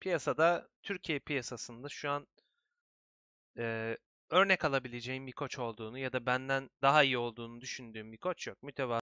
piyasada Türkiye piyasasında şu an e, örnek alabileceğim bir koç olduğunu ya da benden daha iyi olduğunu düşündüğüm bir koç yok. Mütevazı